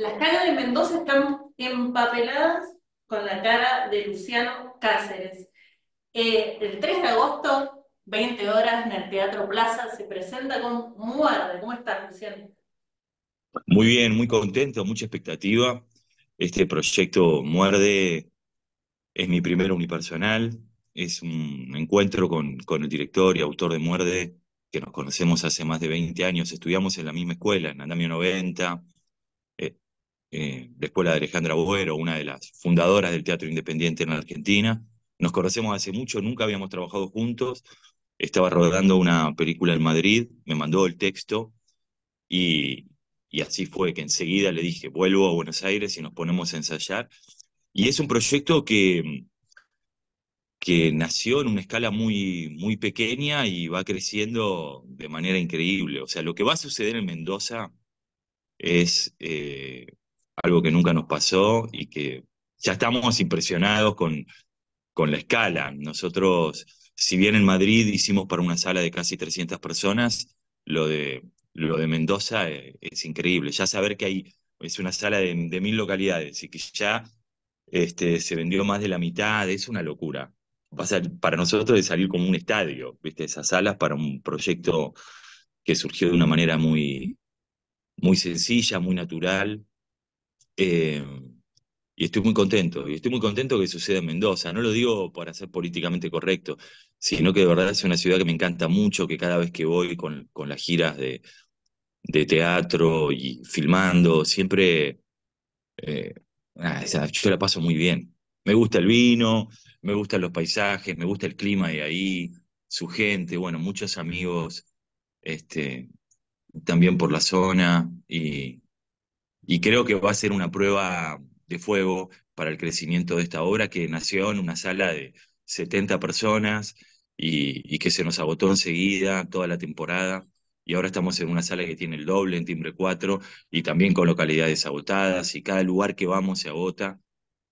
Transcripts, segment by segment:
Las caras de Mendoza están empapeladas con la cara de Luciano Cáceres. Eh, el 3 de agosto, 20 horas, en el Teatro Plaza, se presenta con Muerde. ¿Cómo estás, Luciano? Muy bien, muy contento, mucha expectativa. Este proyecto Muerde es mi primero unipersonal, es un encuentro con, con el director y autor de Muerde, que nos conocemos hace más de 20 años, estudiamos en la misma escuela, en Andamio 90, eh, la escuela de Alejandra Boero, una de las fundadoras del teatro independiente en la Argentina. Nos conocemos hace mucho, nunca habíamos trabajado juntos. Estaba rodando una película en Madrid, me mandó el texto y, así fue que enseguida le dije, vuelvo a Buenos Aires y nos ponemos a ensayar. Y es un proyecto que, que nació en una escala muy, muy pequeña y va creciendo de manera increíble. O sea, lo que va a suceder en Mendoza es eh, algo que nunca nos pasó y que ya estamos impresionados con, con la escala. Nosotros, si bien en Madrid hicimos para una sala de casi 300 personas, lo de, lo de Mendoza eh, es, increíble. Ya saber que hay, es una sala de, mil localidades y que ya este, se vendió más de la mitad, es una locura. para nosotros es salir como un estadio, ¿viste? esas salas para un proyecto que surgió de una manera muy, muy sencilla, muy natural, eh, y estoy muy contento, y estoy muy contento que suceda en Mendoza. No lo digo para ser políticamente correcto, sino que de verdad es una ciudad que me encanta mucho, que cada vez que voy con, con las giras de, de teatro y filmando, siempre eh, yo la paso muy bien. Me gusta el vino, me gustan los paisajes, me gusta el clima de ahí, su gente, bueno, muchos amigos, este, también por la zona y, y creo que va a ser una prueba de fuego para el crecimiento de esta obra que nació en una sala de 70 personas y, que se nos agotó enseguida toda la temporada. Y ahora estamos en una sala que tiene el doble en timbre 4 y también con localidades agotadas y cada lugar que vamos se agota.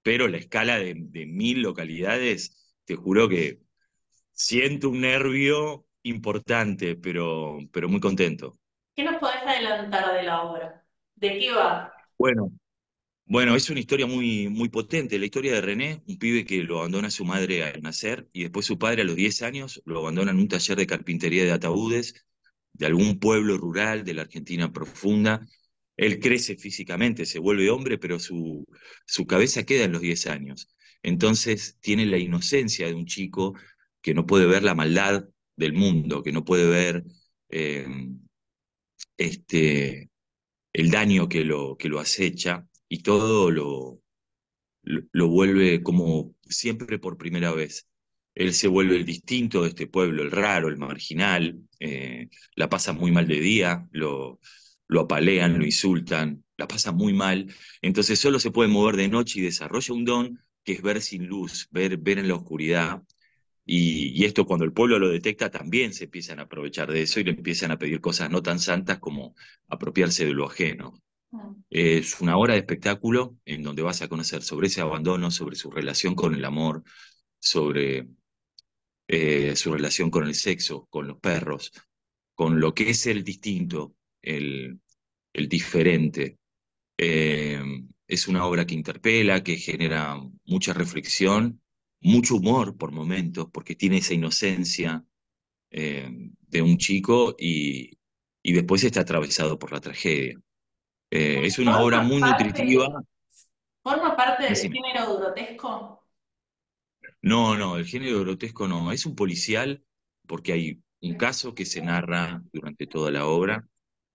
Pero la escala de, mil localidades, te juro que siento un nervio importante, pero, pero muy contento. ¿Qué nos podés adelantar de la obra? ¿De qué va? Bueno, bueno, es una historia muy, muy potente, la historia de René, un pibe que lo abandona su madre al nacer y después su padre a los 10 años lo abandona en un taller de carpintería de ataúdes de algún pueblo rural de la Argentina profunda. Él crece físicamente, se vuelve hombre, pero su, su cabeza queda en los 10 años. Entonces tiene la inocencia de un chico que no puede ver la maldad del mundo, que no puede ver eh, este, el daño que lo, que lo acecha y todo lo, lo, vuelve como siempre por primera vez. Él se vuelve el distinto de este pueblo, el raro, el marginal, eh, la pasa muy mal de día, lo, lo apalean, lo insultan, la pasa muy mal. Entonces solo se puede mover de noche y desarrolla un don que es ver sin luz, ver, ver en la oscuridad, y, esto cuando el pueblo lo detecta también se empiezan a aprovechar de eso y le empiezan a pedir cosas no tan santas como apropiarse de lo ajeno. Ah. Es una obra de espectáculo en donde vas a conocer sobre ese abandono, sobre su relación con el amor, sobre eh, su relación con el sexo, con los perros, con lo que es el distinto, el, diferente. Eh, es una obra que interpela, que genera mucha reflexión mucho humor por momentos, porque tiene esa inocencia eh, de un chico y, después está atravesado por la tragedia. Eh, es una obra muy nutritiva. ¿Forma parte del género grotesco? No, no, el género grotesco no. Es un policial porque hay un caso que se narra durante toda la obra.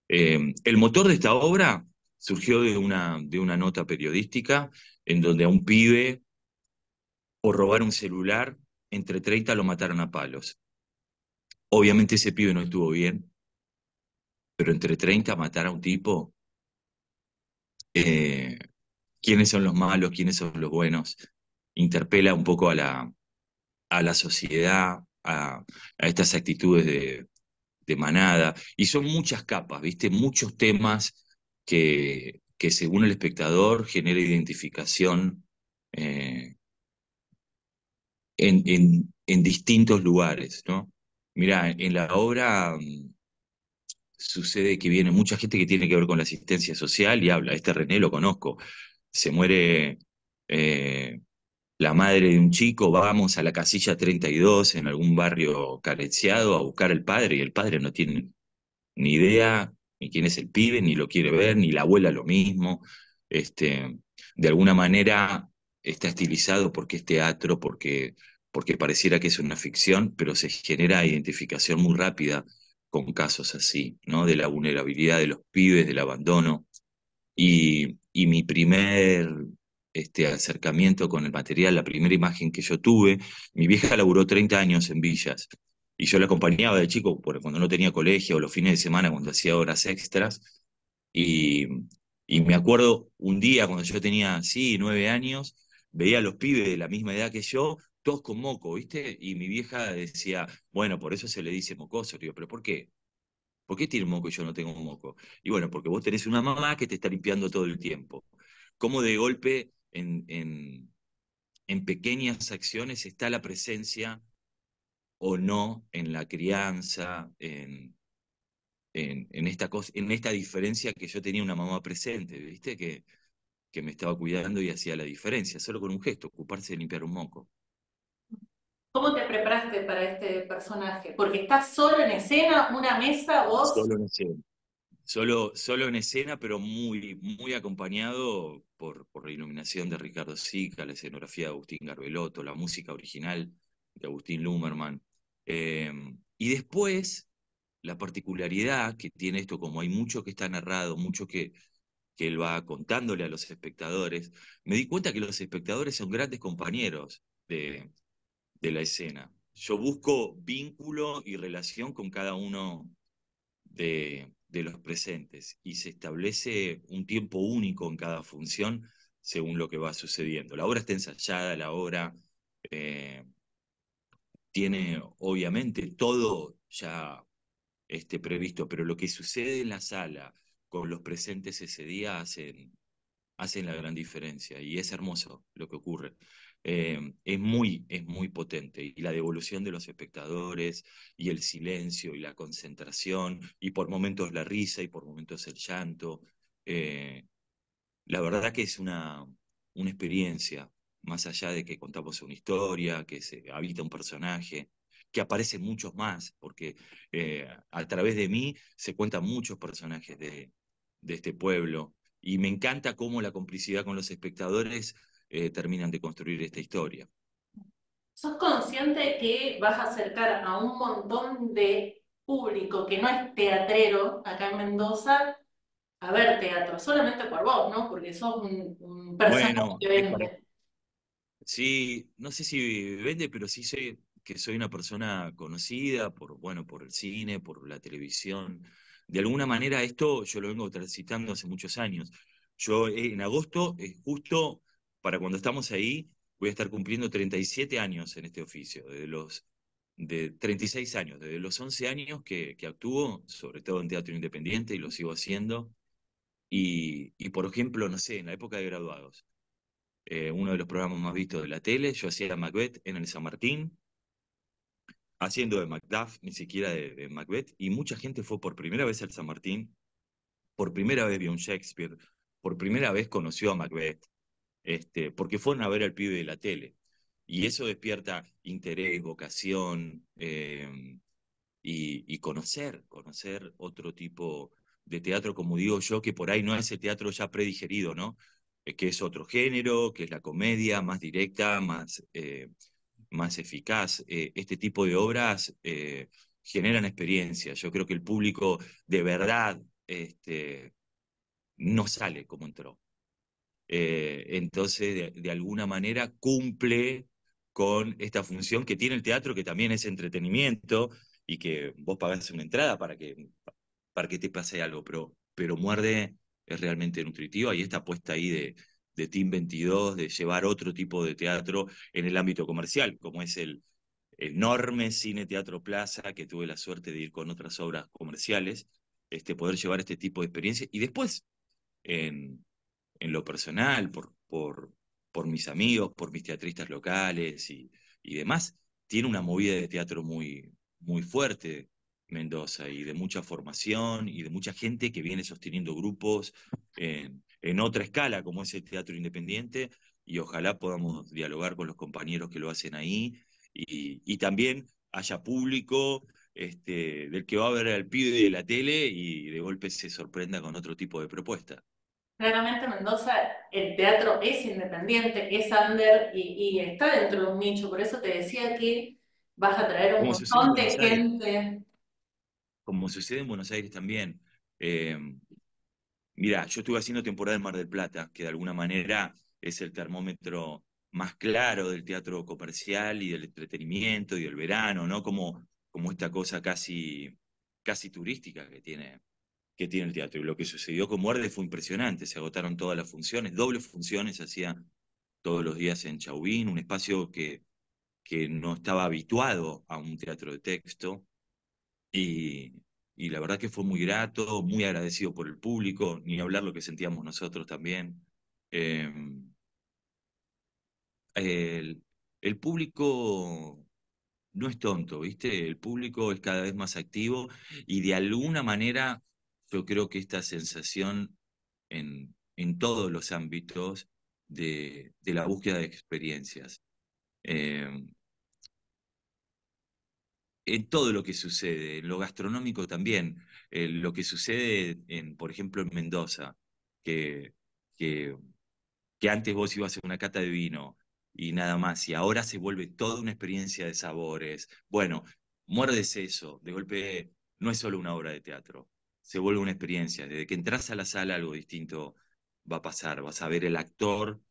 Eh, el motor de esta obra surgió de una, de una nota periodística en donde a un pibe o robar un celular, entre 30 lo mataron a palos. Obviamente ese pibe no estuvo bien, pero entre 30 matar a un tipo, eh, ¿quiénes son los malos? ¿Quiénes son los buenos? Interpela un poco a la, a la sociedad, a, estas actitudes de, manada. Y son muchas capas, ¿viste? Muchos temas que, que según el espectador genera identificación. Eh, en, distintos lugares, ¿no? Mirá, en la obra mm, sucede que viene mucha gente que tiene que ver con la asistencia social y habla, este René lo conozco, se muere eh, la madre de un chico, vamos a la casilla 32 en algún barrio carenciado a buscar al padre y el padre no tiene ni idea ni quién es el pibe, ni lo quiere ver, ni la abuela lo mismo. Este, de alguna manera está estilizado porque es teatro, porque porque pareciera que es una ficción, pero se genera identificación muy rápida con casos así, ¿no? De la vulnerabilidad de los pibes, del abandono. Y, mi primer este, acercamiento con el material, la primera imagen que yo tuve, mi vieja laburó 30 años en villas y yo la acompañaba de chico cuando no tenía colegio o los fines de semana cuando hacía horas extras. Y, y me acuerdo un día cuando yo tenía, sí, nueve años, veía a los pibes de la misma edad que yo todos con moco, ¿viste? Y mi vieja decía, bueno, por eso se le dice mocoso. ¿pero por qué? ¿Por qué tiene moco y yo no tengo moco? Y bueno, porque vos tenés una mamá que te está limpiando todo el tiempo. ¿Cómo de golpe en, en, pequeñas acciones está la presencia o no en la crianza, en, esta, cosa, en esta diferencia que yo tenía una mamá presente, ¿viste? Que, que me estaba cuidando y hacía la diferencia, solo con un gesto, ocuparse de limpiar un moco. ¿Cómo te preparaste para este personaje? Porque estás solo en escena, una mesa, vos. Solo en escena. Solo, en escena, pero muy, muy acompañado por, por la iluminación de Ricardo Sica, la escenografía de Agustín Garbeloto, la música original de Agustín Lumerman. Em, y después, la particularidad que tiene esto, como hay mucho que está narrado, mucho que, que él va contándole a los espectadores, me di cuenta que los espectadores son grandes compañeros de, de la escena. Yo busco vínculo y relación con cada uno de, los presentes y se establece un tiempo único en cada función según lo que va sucediendo. La obra está ensayada, la obra eh, tiene obviamente todo ya este, previsto, pero lo que sucede en la sala con los presentes ese día hacen, hacen la gran diferencia y es hermoso lo que ocurre. Eh, es, muy, es muy potente. Y la devolución de los espectadores, y el silencio, y la concentración, y por momentos la risa, y por momentos el llanto. Eh, la verdad que es una, una experiencia, más allá de que contamos una historia, que se habita un personaje que aparecen muchos más, porque eh, a través de mí se cuentan muchos personajes de, de este pueblo. Y me encanta cómo la complicidad con los espectadores eh, terminan de construir esta historia. ¿Sos consciente que vas a acercar a un montón de público que no es teatrero acá en Mendoza a ver teatro? Solamente por vos, ¿no? Porque sos un, personaje que vende. Sí, no sé si vende, pero sí sé que soy una persona conocida por, bueno, por el cine, por la televisión. De alguna manera esto yo lo vengo transitando hace muchos años. Yo eh, en agosto, eh, justo para cuando estamos ahí, voy a estar cumpliendo 37 años en este oficio, de los de 36 años, desde los 11 años que, que actúo, sobre todo en teatro independiente, y lo sigo haciendo. Y, por ejemplo, no sé, en la época de graduados, eh, uno de los programas más vistos de la tele, yo hacía Macbeth en el San Martín, haciendo de Macduff, ni siquiera de, de, Macbeth, y mucha gente fue por primera vez al San Martín, por primera vez vio un Shakespeare, por primera vez conoció a Macbeth, este, porque fueron a ver al pibe de la tele. Y eso despierta interés, vocación eh, y, conocer, conocer otro tipo de teatro, como digo yo, que por ahí no es el teatro ya predigerido, ¿no? Eh, que es otro género, que es la comedia más directa, más, eh, más eficaz. este tipo de obras generan experiencia. Yo creo que el público de verdad este, no sale como entró. Eh, entonces, de, alguna manera, cumple con esta función que tiene el teatro, que también es entretenimiento y que vos pagás una entrada para que, para que te pase algo, pero, pero Muerde es realmente nutritiva y esta apuesta ahí de, de Team 22, de llevar otro tipo de teatro en el ámbito comercial, como es el enorme Cine Teatro Plaza, que tuve la suerte de ir con otras obras comerciales, este, poder llevar este tipo de experiencia y después en, en lo personal, por, por, mis amigos, por mis teatristas locales y, demás, tiene una movida de teatro muy, muy fuerte Mendoza y de mucha formación y de mucha gente que viene sosteniendo grupos en, otra escala como es el teatro independiente y ojalá podamos dialogar con los compañeros que lo hacen ahí y, también haya público este, del que va a ver al pibe de la tele y de golpe se sorprenda con otro tipo de propuesta. Claramente Mendoza, el teatro es independiente, es under y, está dentro de un nicho. Por eso te decía que vas a traer un montón de gente. Como sucede en Buenos Aires también. Eh, mira, yo estuve haciendo temporada en Mar del Plata, que de alguna manera es el termómetro más claro del teatro comercial y del entretenimiento y del verano, ¿no? Como, como esta cosa casi, casi turística que tiene que tiene el teatro. Y lo que sucedió con Muerde fue impresionante, se agotaron todas las funciones, dobles funciones hacía todos los días en Chauvin, un espacio que, que no estaba habituado a un teatro de texto. Y, la verdad que fue muy grato, muy agradecido por el público, ni hablar lo que sentíamos nosotros también. Em, el, el público no es tonto, ¿viste? El público es cada vez más activo y de alguna manera yo creo que esta sensación en, todos los ámbitos de, la búsqueda de experiencias. Em, en todo lo que sucede, en lo gastronómico también, lo que sucede, en, por ejemplo, en Mendoza, que, antes vos ibas a una cata de vino y nada más, y ahora se vuelve toda una experiencia de sabores. Bueno, muerdes eso, de golpe no es solo una obra de teatro, se vuelve una experiencia. Desde que entras a la sala algo distinto va a pasar. Vas a ver el actor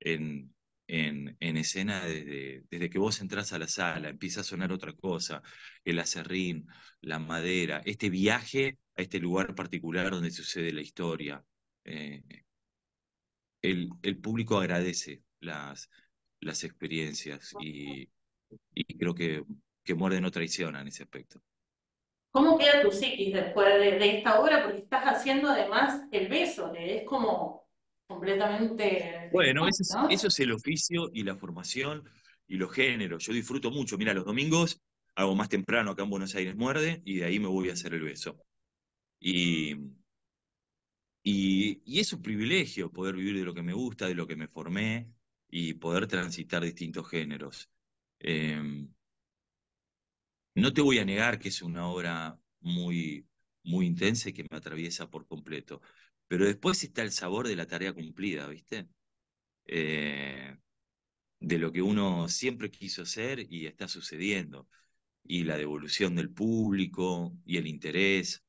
en, en, escena desde, desde, que vos entras a la sala. Empieza a sonar otra cosa, el acerrín, la madera, este viaje a este lugar particular donde sucede la historia. Eh, el, el, público agradece las, las experiencias y, creo que, que Muerde no traiciona en ese aspecto. ¿Cómo queda tu psiquis después de, esta obra? Porque estás haciendo además el beso, que es como completamente... Bueno, eso es el oficio y la formación y los géneros. Yo disfruto mucho. Mira, los domingos hago más temprano acá en Buenos Aires Muerde y de ahí me voy a hacer el beso. Y, y, es un privilegio poder vivir de lo que me gusta, de lo que me formé y poder transitar distintos géneros. Em, no te voy a negar que es una obra muy, muy intensa y que me atraviesa por completo, pero después está el sabor de la tarea cumplida, ¿viste? Eh, de lo que uno siempre quiso hacer y está sucediendo, y la devolución del público y el interés,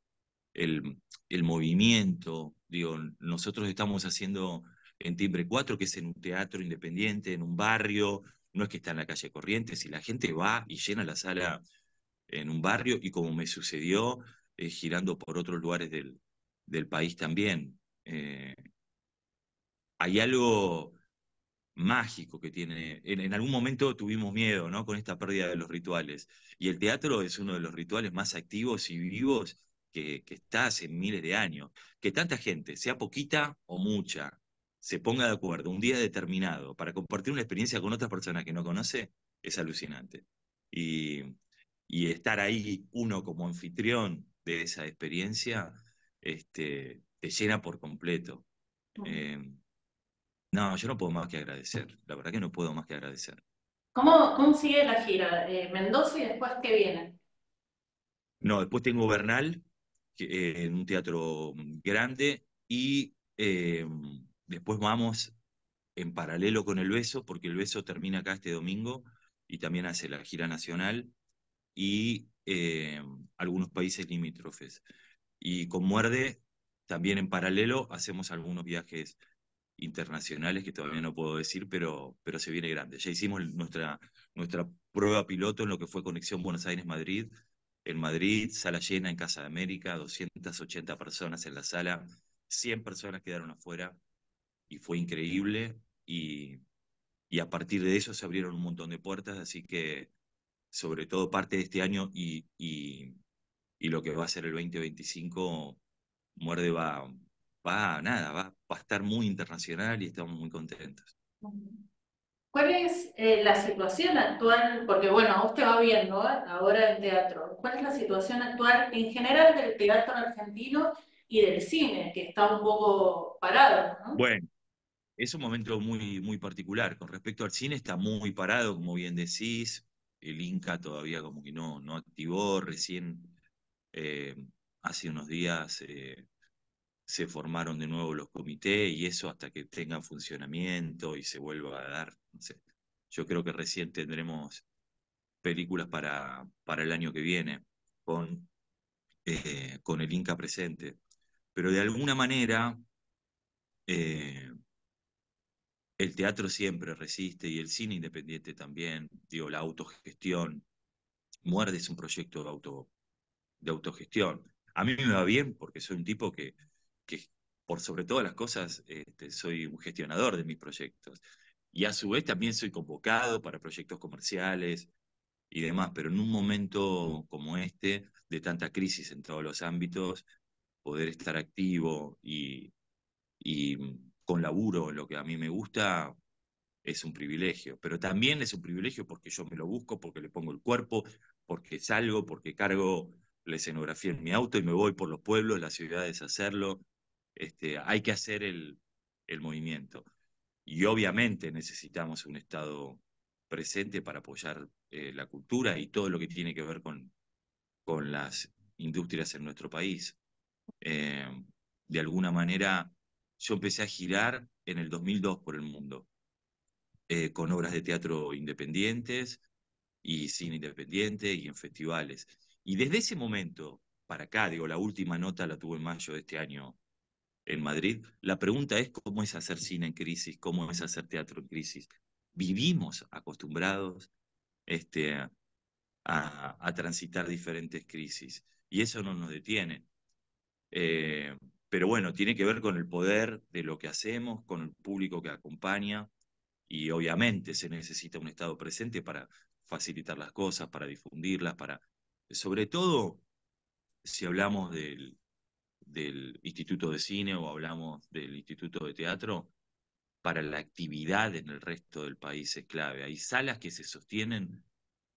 el, movimiento. Digo, nosotros estamos haciendo en Timbre 4, que es en un teatro independiente, en un barrio, no es que está en la calle Corrientes, y la gente va y llena la sala en un barrio y como me sucedió eh, girando por otros lugares del, país también. Eh, hay algo mágico que tiene. En, algún momento tuvimos miedo, ¿no? Con esta pérdida de los rituales. Y el teatro es uno de los rituales más activos y vivos que, que está hace miles de años. Que tanta gente, sea poquita o mucha, se ponga de acuerdo un día determinado para compartir una experiencia con otra persona que no conoce, es alucinante. Y y estar ahí uno como anfitrión de esa experiencia, este, te llena por completo. Em, no, yo no puedo más que agradecer, la verdad que no puedo más que agradecer. ¿Cómo, sigue la gira? Eh, Mendoza y después qué viene. No, después tengo Bernal, eh, en un teatro mm, grande, y em, después vamos en paralelo con el beso, porque el beso termina acá este domingo y también hace la gira nacional y eh, algunos países limítrofes. Y con Muerde, también en paralelo, hacemos algunos viajes internacionales que todavía no puedo decir, pero, pero se viene grande. Ya hicimos nuestra, nuestra prueba piloto en lo que fue Conexión Buenos Aires-Madrid. En Madrid, sala llena en Casa de América, 280 personas en la sala, 100 personas quedaron afuera y fue increíble. Y, y a partir de eso se abrieron un montón de puertas, así que sobre todo parte de este año y, lo que va a ser el 2025, Muerde va, va, nada, va, a estar muy internacional y estamos muy contentos. ¿Cuál es eh, la situación actual? Porque bueno, usted va viendo ¿eh? ahora el teatro. ¿Cuál es la situación actual en general del teatro argentino y del cine, que está un poco parado? Bueno, es un momento muy, muy particular. Con respecto al cine, está muy parado, como bien decís el Inca todavía como que no, no activó, recién eh, hace unos días eh, se formaron de nuevo los comités y eso hasta que tengan funcionamiento y se vuelva a dar. Yo creo que recién tendremos películas para, para el año que viene con, eh, con el Inca presente. Pero de alguna manera, el teatro siempre resiste y el cine independiente también, digo, la autogestión. Muerde es un proyecto de, auto, de autogestión. A mí me va bien porque soy un tipo que, por sobre todas las cosas, este, soy un gestionador de mis proyectos. Y a su vez también soy convocado para proyectos comerciales y demás, pero en un momento como este, de tanta crisis en todos los ámbitos, poder estar activo y con laburo, lo que a mí me gusta, es un privilegio. Pero también es un privilegio porque yo me lo busco, porque le pongo el cuerpo, porque salgo, porque cargo la escenografía en mi auto y me voy por los pueblos, las ciudades a hacerlo. Este, hay que hacer el, movimiento. Y obviamente necesitamos un Estado presente para apoyar eh, la cultura y todo lo que tiene que ver con, con las industrias en nuestro país. Eh, de alguna manera, yo empecé a girar en el 2002 por el mundo, eh, con obras de teatro independientes y cine independiente y en festivales. Y desde ese momento para acá, digo, la última nota la tuve en mayo de este año en Madrid, la pregunta es cómo es hacer cine en crisis, cómo es hacer teatro en crisis. Vivimos acostumbrados este, a, a transitar diferentes crisis y eso no nos detiene. Eh, pero bueno, tiene que ver con el poder de lo que hacemos, con el público que acompaña y obviamente se necesita un Estado presente para facilitar las cosas, para difundirlas, para... Sobre todo si hablamos del, Instituto de Cine o hablamos del Instituto de Teatro, para la actividad en el resto del país es clave. Hay salas que se sostienen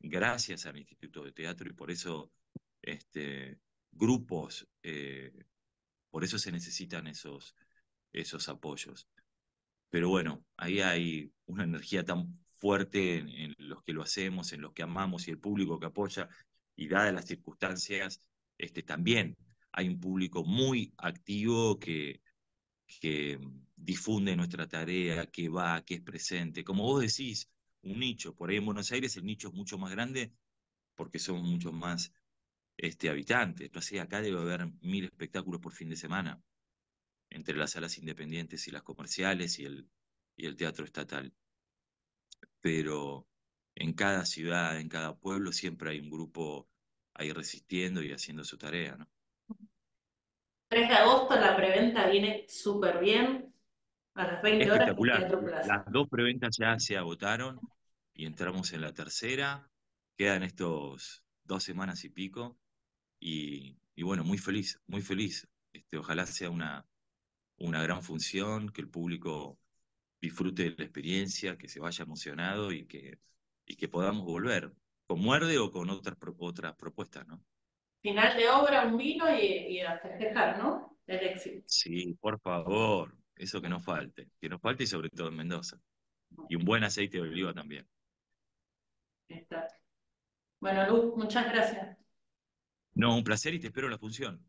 gracias al Instituto de Teatro y por eso este, grupos eh, por eso se necesitan esos, esos apoyos. Pero bueno, ahí hay una energía tan fuerte en, los que lo hacemos, en los que amamos y el público que apoya. Y dadas las circunstancias, este, también hay un público muy activo que, que mm, difunde nuestra tarea, que va, que es presente. Como vos decís, un nicho. Por ahí en Buenos Aires el nicho es mucho más grande porque somos muchos más este, habitantes. acá debe haber mil espectáculos por fin de semana entre las salas independientes y las comerciales y el, y el teatro estatal. Pero en cada ciudad, en cada pueblo, siempre hay un grupo ahí resistiendo y haciendo su tarea, 3 de agosto la preventa viene súper bien. A las 20 horas. Las dos preventas ya se agotaron y entramos en la tercera. Quedan estos dos semanas y pico. Y, bueno, muy feliz, muy feliz. Este, ojalá sea una, una gran función, que el público disfrute de la experiencia, que se vaya emocionado y que, que podamos volver, con muerde o con otras, otras propuestas, ¿no? Final de obra, un vino y, y a festejar, ¿no? El éxito. Sí, por favor, eso que nos falte, que nos falte y sobre todo en Mendoza. Y un buen aceite de oliva también. Está. Bueno, Luz, muchas gracias. No, un placer y te espero en la función.